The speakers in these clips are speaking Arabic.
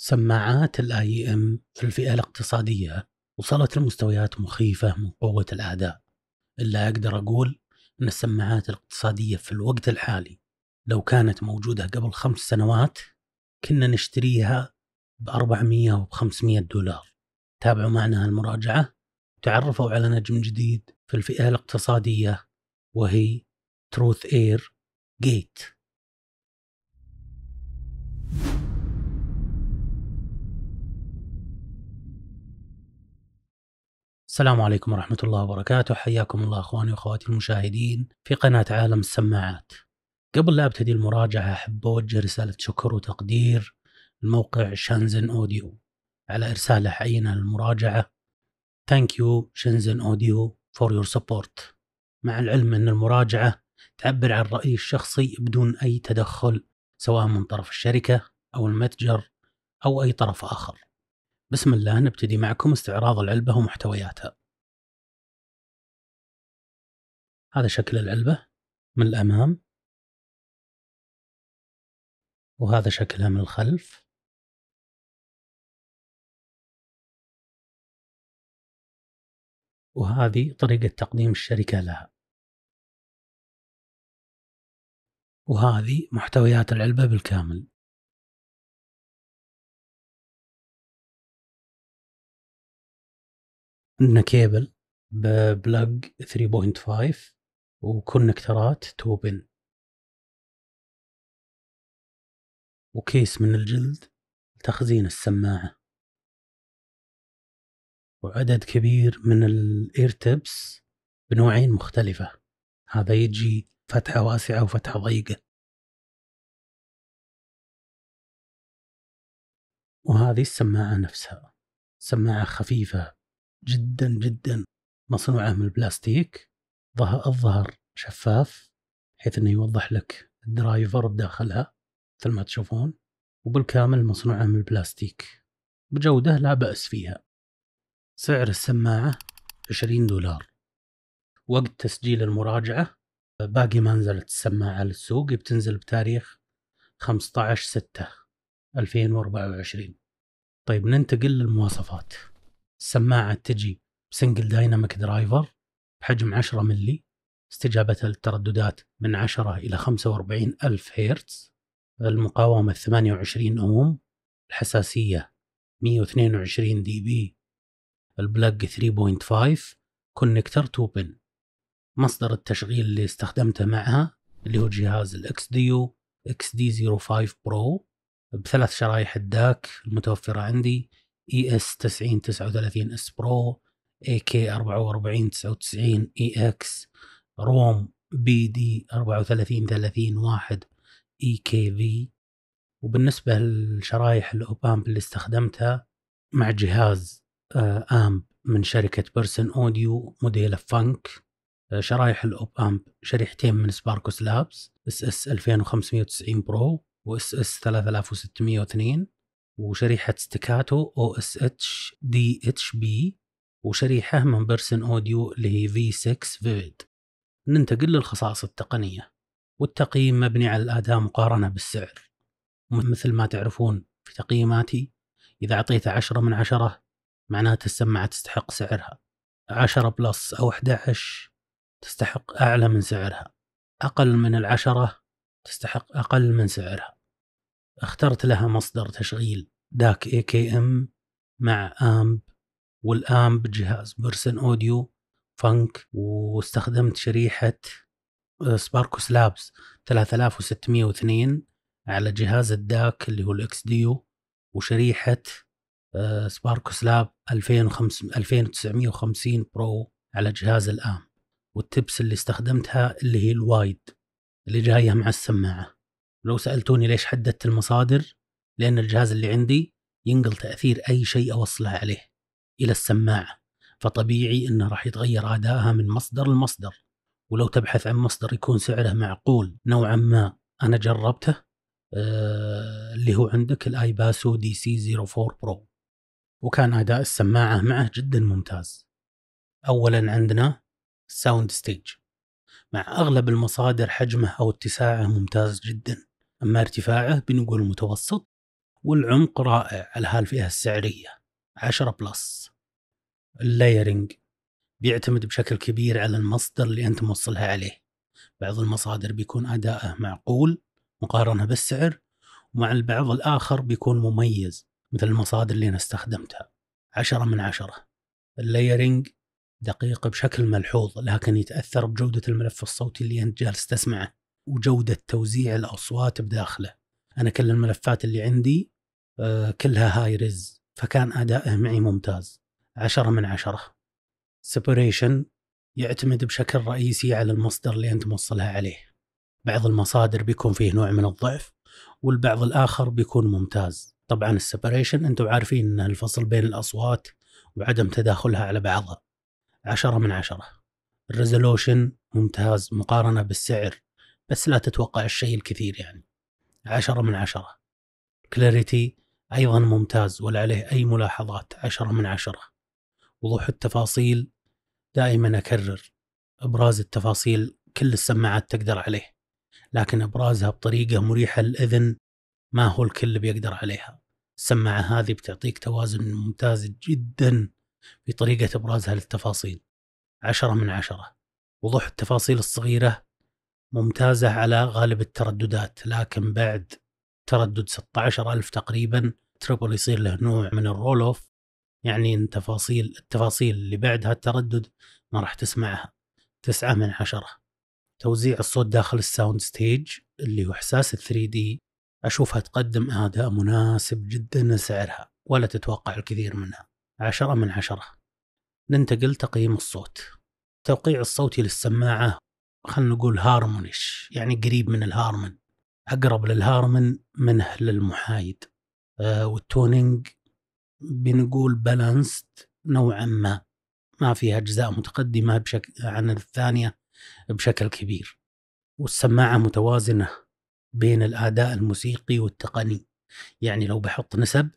سماعات الاي ام في الفئه الاقتصاديه وصلت لمستويات مخيفه من قوه الاداء الا اقدر اقول ان السماعات الاقتصاديه في الوقت الحالي لو كانت موجوده قبل خمس سنوات كنا نشتريها ب 400 و 500 دولار تابعوا معنا المراجعه تعرفوا على نجم جديد في الفئه الاقتصاديه وهي تروث اير جيت السلام عليكم ورحمة الله وبركاته حياكم الله أخواني وأخواتي المشاهدين في قناة عالم السماعات قبل لا أبتدي المراجعة أحب أوجه رسالة شكر وتقدير لموقع شانزن أوديو على إرساله حينا للمراجعة Thank you شانزن أوديو for your support مع العلم أن المراجعة تعبر عن رأيي الشخصي بدون أي تدخل سواء من طرف الشركة أو المتجر أو أي طرف آخر بسم الله نبتدي معكم استعراض العلبة ومحتوياتها هذا شكل العلبة من الأمام وهذا شكلها من الخلف وهذه طريقة تقديم الشركة لها وهذه محتويات العلبة بالكامل عندنا كيبل ببلاج 3.5 وكونكترات 2 بن وكيس من الجلد لتخزين السماعة وعدد كبير من الاير تيبس بنوعين مختلفة هذا يجي فتحة واسعة وفتحة ضيقة وهذه السماعة نفسها سماعة خفيفة جدا جدا مصنوعة من البلاستيك الظهر شفاف بحيث انه يوضح لك الدرايفر بداخلها مثل ما تشوفون وبالكامل مصنوعة من البلاستيك بجودة لا بأس فيها سعر السماعة 20 دولار وقت تسجيل المراجعة باقي ما نزلت السماعة للسوق بتنزل بتاريخ 15 6 2024 طيب ننتقل للمواصفات السماعه تجي بسنجل دايناميك درايفر بحجم 10 ملي استجابتها للترددات من 10 إلى 45 ألف هيرتز المقاومة 28 أوم الحساسية 122 دي بي البلاج 3.5 كونكتر 2 بن مصدر التشغيل اللي استخدمته معها اللي هو جهاز الاكس ديو اكس دي 05 برو بثلاث شرايح الداك المتوفرة عندي اي اس 90 39 اس برو اي كي 44 99 اي اكس روم بي دي 34 30 1 اي كي في وبالنسبة لشرايح الأوبامب اللي استخدمتها مع جهاز آمب آه، من شركة بيرسون أوديو موديل فانك آه، شرايح الاوب امب شريحتين من سباركوس لابس اس اس 2590 برو واس اس 3602 وشريحة ستيكاتو او اس اتش دي اتش بي وشريحة من بيرسن اوديو اللي هي في 6 فيفيد ننتقل للخصائص التقنية والتقييم مبني على الأداء مقارنة بالسعر مثل ما تعرفون في تقييماتي إذا أعطيته عشرة من عشرة معناته السماعة تستحق سعرها عشرة بلس أو 11 تستحق أعلى من سعرها أقل من العشرة تستحق أقل من سعرها اخترت لها مصدر تشغيل داك اي كي ام مع امب والامب جهاز بيرسن اوديو فانك واستخدمت شريحة آه، سباركوس لابس 3602 على جهاز الداك اللي هو الاكس ديو وشريحة آه، سباركوس لاب 2950 برو على جهاز الآم والتبس اللي استخدمتها اللي هي الوايد اللي جاية مع السماعة لو سألتوني ليش حددت المصادر لأن الجهاز اللي عندي ينقل تأثير أي شيء أوصله عليه إلى السماعة فطبيعي أنه راح يتغير أدائها من مصدر لمصدر ولو تبحث عن مصدر يكون سعره معقول نوعا ما أنا جربته آه، اللي هو عندك الاي باسو دي سي 04 برو وكان أداء السماعة معه جدا ممتاز أولا عندنا ساوند ستيج مع أغلب المصادر حجمه أو اتساعه ممتاز جدا أما ارتفاعه بنقول متوسط والعمق رائع على هالفئة السعرية 10 بلس اللايرنج بيعتمد بشكل كبير على المصدر اللي أنت موصلها عليه بعض المصادر بيكون أدائه معقول مقارنة بالسعر ومع البعض الآخر بيكون مميز مثل المصادر اللي أنا استخدمتها عشرة من عشرة اللايرنج دقيق بشكل ملحوظ لكن يتأثر بجودة الملف الصوتي اللي أنت جالس تسمعه وجودة توزيع الأصوات بداخله أنا كل الملفات اللي عندي آه، كلها هاي ريز فكان أدائه معي ممتاز عشرة من عشرة سبريشن يعتمد بشكل رئيسي على المصدر اللي أنت موصلها عليه بعض المصادر بيكون فيه نوع من الضعف والبعض الآخر بيكون ممتاز طبعا السبريشن أنتم عارفين أنه الفصل بين الأصوات وعدم تداخلها على بعضها عشرة من عشرة الريزولوشن ممتاز مقارنة بالسعر بس لا تتوقع الشيء الكثير يعني عشرة من عشرة كلاريتي أيضا ممتاز ولا عليه أي ملاحظات عشرة من عشرة وضوح التفاصيل دائما أكرر إبراز التفاصيل كل السماعات تقدر عليه لكن إبرازها بطريقة مريحة للأذن ما هو الكل بيقدر عليها السماعة هذه بتعطيك توازن ممتاز جدا في طريقة إبرازها للتفاصيل عشرة من عشرة وضوح التفاصيل الصغيرة ممتازة على غالب الترددات لكن بعد تردد 16000 تقريبا تريبل يصير له نوع من الرول اوف يعني تفاصيل التفاصيل اللي بعدها التردد ما راح تسمعها تسعة من عشرة توزيع الصوت داخل الساوند ستيج اللي هو إحساس الثري 3 دي أشوفها تقدم أداء مناسب جدا لسعرها ولا تتوقع الكثير منها عشرة من عشرة ننتقل تقييم الصوت التوقيع الصوتي للسماعة خلينا نقول هارمونيش يعني قريب من الهارمن اقرب للهارمن منه للمحايد آه والتونينج بنقول بالانسد نوعا ما ما فيها اجزاء متقدمه بشكل عن الثانيه بشكل كبير والسماعه متوازنه بين الاداء الموسيقي والتقني يعني لو بحط نسب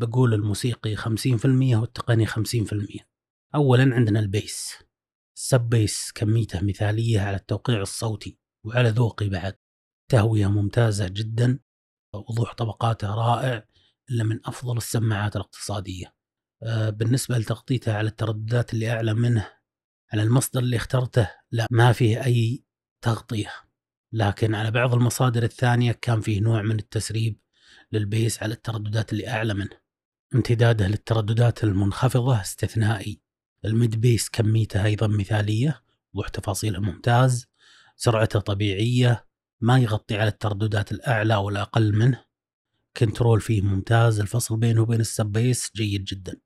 بقول الموسيقي 50% والتقني 50% اولا عندنا البيس سب بيس كميته مثالية على التوقيع الصوتي وعلى ذوقي بعد تهوية ممتازة جدا وضوح طبقاته رائع إلا من أفضل السماعات الاقتصادية آه، بالنسبة لتغطيته على الترددات اللي أعلى منه على المصدر اللي اخترته لا ما فيه أي تغطية لكن على بعض المصادر الثانية كان فيه نوع من التسريب للبيس على الترددات اللي أعلى منه امتداده للترددات المنخفضة استثنائي الميد بيس كميته ايضا مثاليه وضوح تفاصيله ممتاز سرعته طبيعيه ما يغطي على الترددات الاعلى والاقل منه كنترول فيه ممتاز الفصل بينه وبين السب بيس جيد جدا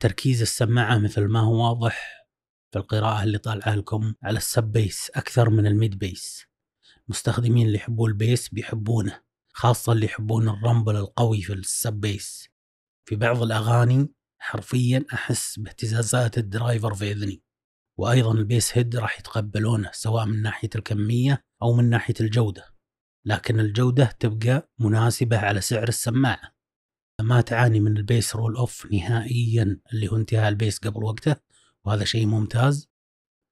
تركيز السماعه مثل ما هو واضح في القراءه اللي طالعه لكم على السب بيس اكثر من الميد بيس مستخدمين اللي يحبون البيس بيحبونه خاصة اللي يحبون الرمبل القوي في السب بيس في بعض الأغاني حرفيا احس باهتزازات الدرايفر في اذني وايضا البيس هيد راح يتقبلونه سواء من ناحيه الكميه او من ناحيه الجوده لكن الجوده تبقى مناسبه على سعر السماعه ما تعاني من البيس رول اوف نهائيا اللي هو انتهاء البيس قبل وقته وهذا شيء ممتاز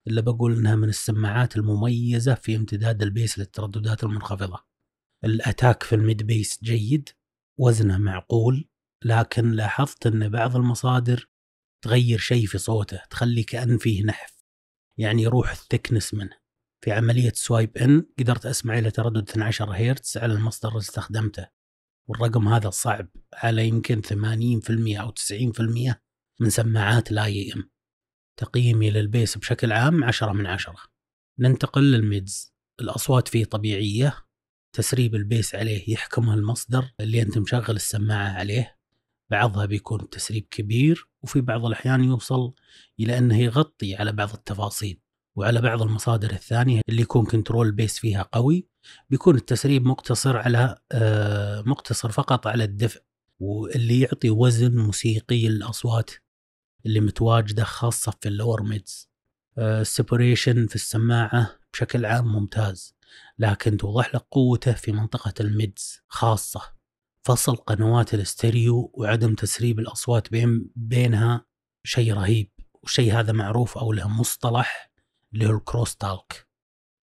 الا بقول انها من السماعات المميزه في امتداد البيس للترددات المنخفضه الاتاك في الميد بيس جيد وزنه معقول لكن لاحظت أن بعض المصادر تغير شيء في صوته تخلي كأن فيه نحف يعني يروح الثكنس منه في عملية سوايب إن قدرت أسمع إلى تردد 12 هرتز على المصدر اللي استخدمته والرقم هذا صعب على يمكن 80% أو 90% من سماعات الاي ام تقييمي للبيس بشكل عام 10 من 10 ننتقل للميدز الأصوات فيه طبيعية تسريب البيس عليه يحكمه المصدر اللي أنت مشغل السماعة عليه بعضها بيكون تسريب كبير وفي بعض الأحيان يوصل إلى أنه يغطي على بعض التفاصيل وعلى بعض المصادر الثانية اللي يكون كنترول بيس فيها قوي بيكون التسريب مقتصر على آه، مقتصر فقط على الدفء واللي يعطي وزن موسيقي للأصوات اللي متواجدة خاصة في اللور ميدز السيبوريشن آه، في السماعة بشكل عام ممتاز لكن توضح لك قوته في منطقة الميدز خاصة فصل قنوات الاستريو وعدم تسريب الاصوات بين بينها شيء رهيب وشيء هذا معروف او له مصطلح اللي هو الكروس تالك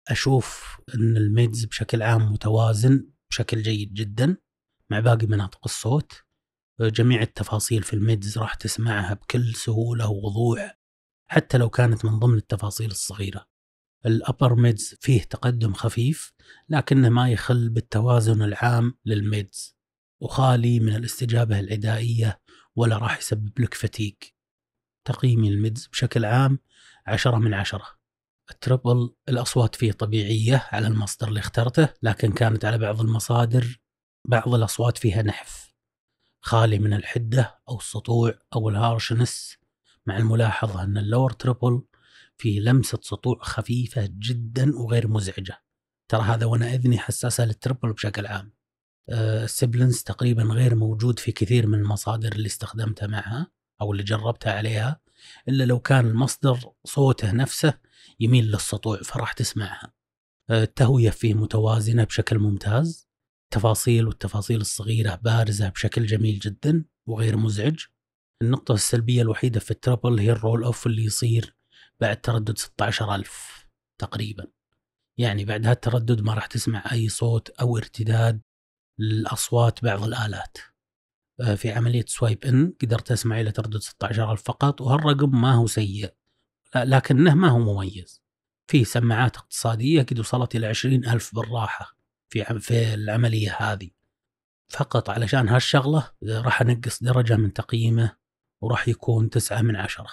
اشوف ان الميدز بشكل عام متوازن بشكل جيد جدا مع باقي مناطق الصوت جميع التفاصيل في الميدز راح تسمعها بكل سهولة ووضوح حتى لو كانت من ضمن التفاصيل الصغيرة الأبر ميدز فيه تقدم خفيف لكنه ما يخل بالتوازن العام للميدز وخالي من الاستجابة العدائية ولا راح يسبب لك فتيق تقييم الميدز بشكل عام عشرة من عشرة التربل الأصوات فيه طبيعية على المصدر اللي اخترته لكن كانت على بعض المصادر بعض الأصوات فيها نحف خالي من الحدة أو السطوع أو الهارشنس مع الملاحظة أن اللور تربل فيه لمسة سطوع خفيفة جدا وغير مزعجة ترى هذا وأنا إذني حساسة للتربل بشكل عام سبلنس آه، تقريبا غير موجود في كثير من المصادر اللي استخدمتها معها او اللي جربتها عليها الا لو كان المصدر صوته نفسه يميل للسطوع فراح تسمعها آه، التهويه فيه متوازنه بشكل ممتاز التفاصيل والتفاصيل الصغيره بارزه بشكل جميل جدا وغير مزعج النقطة السلبية الوحيدة في التربل هي الرول أوف اللي يصير بعد تردد 16000 تقريبا يعني بعد هالتردد ما راح تسمع أي صوت أو ارتداد الأصوات بعض الآلات آه، في عملية سوايب إن قدرت أسمع إلى تردد 16000 فقط وهالرقم ما هو سيء لكنه ما هو مميز في سماعات اقتصادية قد وصلت إلى 20000 بالراحة في في العملية هذه فقط علشان هالشغلة آه، راح أنقص درجة من تقييمه وراح يكون تسعة من عشرة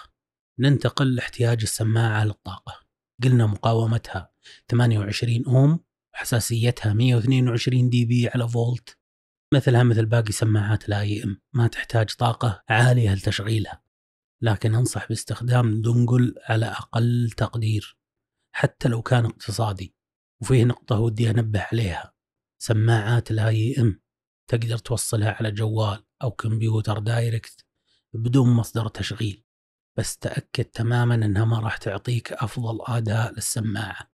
ننتقل لاحتياج السماعة للطاقة قلنا مقاومتها 28 أوم حساسيتها 122 دي بي على فولت مثلها مثل باقي سماعات الاي ام ما تحتاج طاقة عالية لتشغيلها لكن أنصح باستخدام دونجل على أقل تقدير حتى لو كان اقتصادي وفيه نقطة ودي أنبه عليها سماعات الاي ام تقدر توصلها على جوال أو كمبيوتر دايركت بدون مصدر تشغيل بس تأكد تماما أنها ما راح تعطيك أفضل أداء للسماعة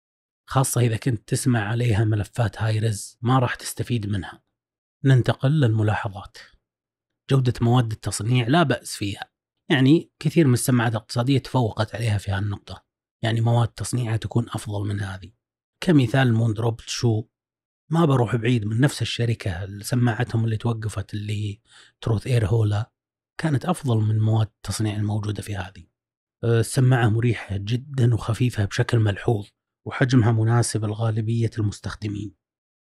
خاصة إذا كنت تسمع عليها ملفات هايرز ما راح تستفيد منها ننتقل للملاحظات جودة مواد التصنيع لا بأس فيها يعني كثير من السماعات الاقتصادية تفوقت عليها في هالنقطة يعني مواد تصنيعها تكون أفضل من هذه كمثال موندروب شو ما بروح بعيد من نفس الشركة سماعتهم اللي توقفت اللي هي تروث اير هولا كانت أفضل من مواد التصنيع الموجودة في هذه أه، السماعة مريحة جدا وخفيفة بشكل ملحوظ وحجمها مناسب لغالبية المستخدمين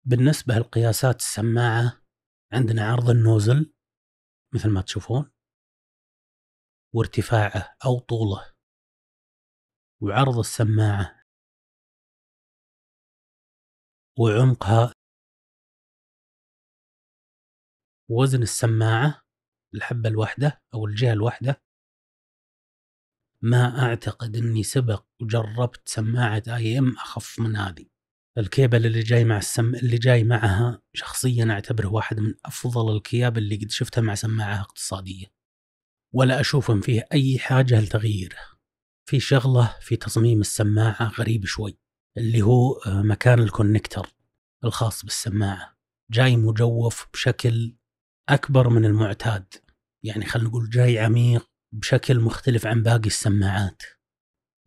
بالنسبة لقياسات السماعة عندنا عرض النوزل مثل ما تشوفون وارتفاعه أو طوله وعرض السماعة وعمقها وزن السماعة الحبة الواحدة أو الجهة الواحدة ما أعتقد أني سبق وجربت سماعة آي إم أخف من هذه الكيبل اللي جاي مع السم اللي جاي معها شخصيا أعتبره واحد من أفضل الكياب اللي قد شفتها مع سماعة اقتصادية ولا أشوف إن فيه أي حاجة لتغييره في شغلة في تصميم السماعة غريب شوي اللي هو آه، مكان الكونكتر الخاص بالسماعة جاي مجوف بشكل أكبر من المعتاد يعني خلينا نقول جاي عميق بشكل مختلف عن باقي السماعات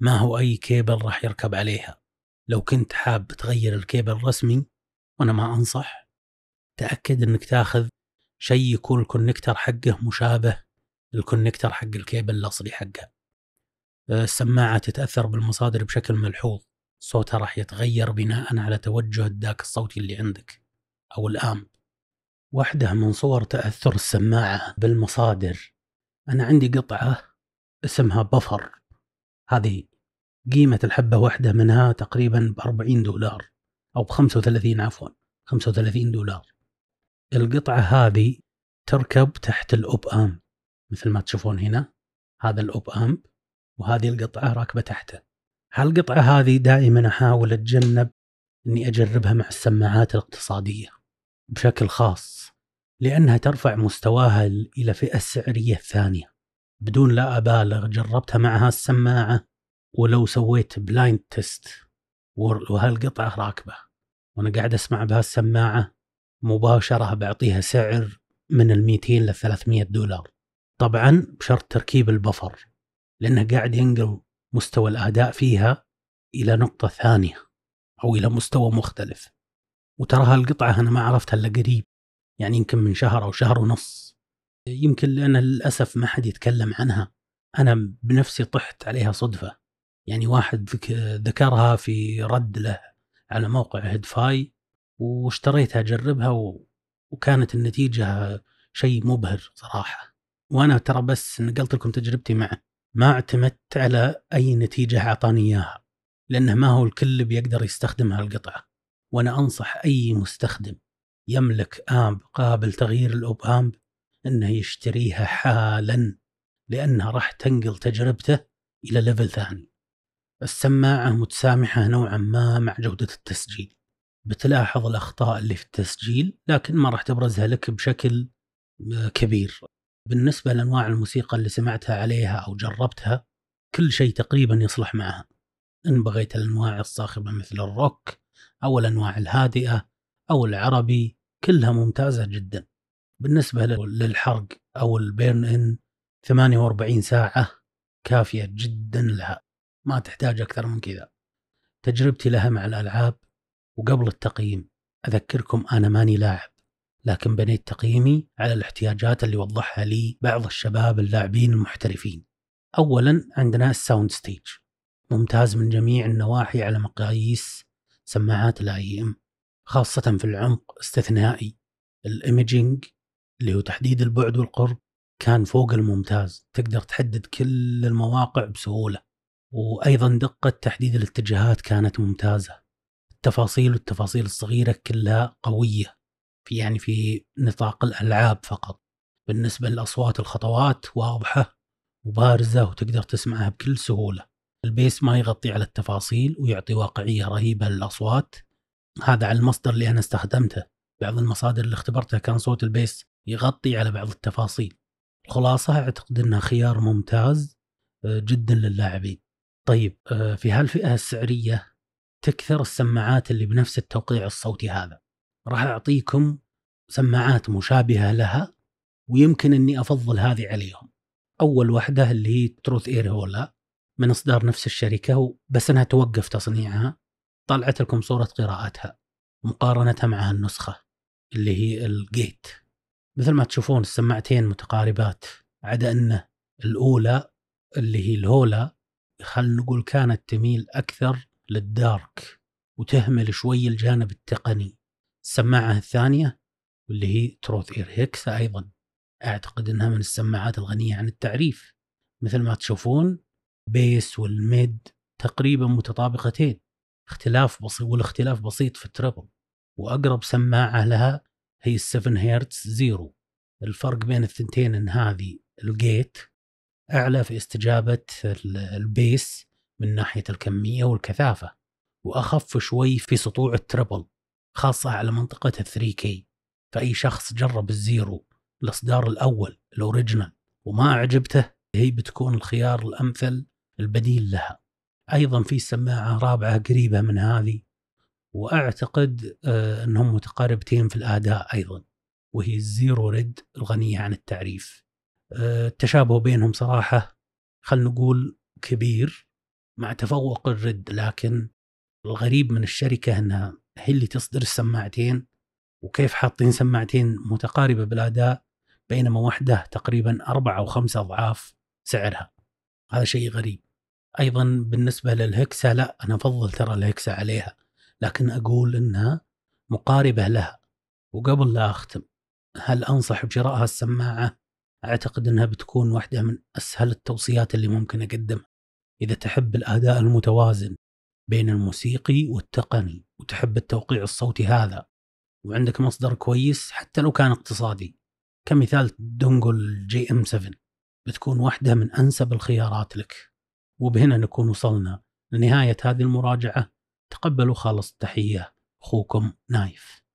ما هو أي كيبل راح يركب عليها لو كنت حاب تغير الكيبل الرسمي وأنا ما أنصح تأكد أنك تاخذ شيء يكون الكونكتر حقه مشابه للكونكتر حق الكيبل الأصلي حقه آه، السماعة تتأثر بالمصادر بشكل ملحوظ صوتها راح يتغير بناء على توجه الداك الصوتي اللي عندك أو الآم واحدة من صور تأثر السماعة بالمصادر انا عندي قطعه اسمها بفر هذه قيمة الحبة واحدة منها تقريبا ب 40 دولار أو ب 35 عفوا 35 دولار القطعة هذه تركب تحت الأوب أم مثل ما تشوفون هنا هذا الأوب أم وهذه القطعة راكبة تحته هالقطعة هذه دائما أحاول أتجنب أني أجربها مع السماعات الاقتصادية بشكل خاص لأنها ترفع مستواها إلى فئة سعرية ثانية بدون لا أبالغ جربتها مع هالسماعة ولو سويت بلايند تيست وهالقطعة راكبة وأنا قاعد أسمع بهالسماعة مباشرة بعطيها سعر من ال 200 لل 300 دولار طبعا بشرط تركيب البفر لأنه قاعد ينقل مستوى الأداء فيها إلى نقطة ثانية أو إلى مستوى مختلف وترى هالقطعة أنا ما عرفتها إلا قريب يعني يمكن من شهر او شهر ونص يمكن لان للاسف ما حد يتكلم عنها انا بنفسي طحت عليها صدفه يعني واحد ذكرها في رد له على موقع هيدفاي واشتريتها اجربها و... وكانت النتيجه شيء مبهر صراحه وانا ترى بس نقلت لكم تجربتي معه ما اعتمدت على اي نتيجه اعطاني اياها لانه ما هو الكل بيقدر يستخدم هالقطعه وانا انصح اي مستخدم يملك آمب قابل تغيير الأوب آمب أنه يشتريها حالا لأنها راح تنقل تجربته إلى ليفل ثاني السماعة متسامحة نوعا ما مع جودة التسجيل بتلاحظ الأخطاء اللي في التسجيل لكن ما راح تبرزها لك بشكل آه، كبير بالنسبة لأنواع الموسيقى اللي سمعتها عليها أو جربتها كل شيء تقريبا يصلح معها إن بغيت الأنواع الصاخبة مثل الروك أو الأنواع الهادئة أو العربي كلها ممتازه جدا بالنسبه للحرق او البيرن ان 48 ساعه كافيه جدا لها ما تحتاج اكثر من كذا تجربتي لها مع الالعاب وقبل التقييم اذكركم انا ماني لاعب لكن بنيت تقييمي على الاحتياجات اللي وضحها لي بعض الشباب اللاعبين المحترفين اولا عندنا الساوند ستيج ممتاز من جميع النواحي على مقاييس سماعات الاي ام خاصة في العمق استثنائي الإيميجينج اللي هو تحديد البعد والقرب كان فوق الممتاز تقدر تحدد كل المواقع بسهولة وأيضا دقة تحديد الاتجاهات كانت ممتازة التفاصيل والتفاصيل الصغيرة كلها قوية في يعني في نطاق الألعاب فقط بالنسبة للأصوات الخطوات واضحة وبارزة وتقدر تسمعها بكل سهولة البيس ما يغطي على التفاصيل ويعطي واقعية رهيبة للأصوات هذا على المصدر اللي أنا استخدمته بعض المصادر اللي اختبرتها كان صوت البيس يغطي على بعض التفاصيل الخلاصة أعتقد أنها خيار ممتاز آه، جدا للاعبين طيب آه، في هالفئة السعرية تكثر السماعات اللي بنفس التوقيع الصوتي هذا راح أعطيكم سماعات مشابهة لها ويمكن أني أفضل هذه عليهم أول واحدة اللي هي تروث إير هولا من إصدار نفس الشركة بس أنها توقف تصنيعها طلعت لكم صورة قراءتها مقارنتها مع النسخة اللي هي الجيت مثل ما تشوفون السماعتين متقاربات عدا أن الأولى اللي هي الهولا خلينا نقول كانت تميل أكثر للدارك وتهمل شوي الجانب التقني السماعة الثانية واللي هي تروث إير هيكس أيضا أعتقد أنها من السماعات الغنية عن التعريف مثل ما تشوفون بيس والميد تقريبا متطابقتين اختلاف بسيط والاختلاف بسيط في التربل واقرب سماعه لها هي ال7 هيرتز زيرو الفرق بين الثنتين ان هذه الجيت اعلى في استجابه البيس من ناحيه الكميه والكثافه واخف شوي في سطوع التربل خاصه على منطقه ال 3 كي فاي شخص جرب الزيرو الاصدار الاول الاوريجنال وما اعجبته هي بتكون الخيار الامثل البديل لها ايضا في سماعه رابعه قريبه من هذه واعتقد آه، انهم متقاربتين في الاداء ايضا وهي الزيرو ريد الغنيه عن التعريف آه، التشابه بينهم صراحه خلينا نقول كبير مع تفوق الرد لكن الغريب من الشركه انها هي اللي تصدر السماعتين وكيف حاطين سماعتين متقاربه بالاداء بينما واحده تقريبا اربع او خمس اضعاف سعرها هذا شيء غريب ايضا بالنسبه للهكسه لا انا افضل ترى الهكسه عليها لكن اقول انها مقاربه لها وقبل لا اختم هل انصح بشراء السماعه؟ اعتقد انها بتكون واحده من اسهل التوصيات اللي ممكن اقدمها اذا تحب الاداء المتوازن بين الموسيقي والتقني وتحب التوقيع الصوتي هذا وعندك مصدر كويس حتى لو كان اقتصادي كمثال دونجل جي ام 7 بتكون واحده من انسب الخيارات لك وبهنا نكون وصلنا لنهاية هذه المراجعة تقبلوا خالص التحية أخوكم نايف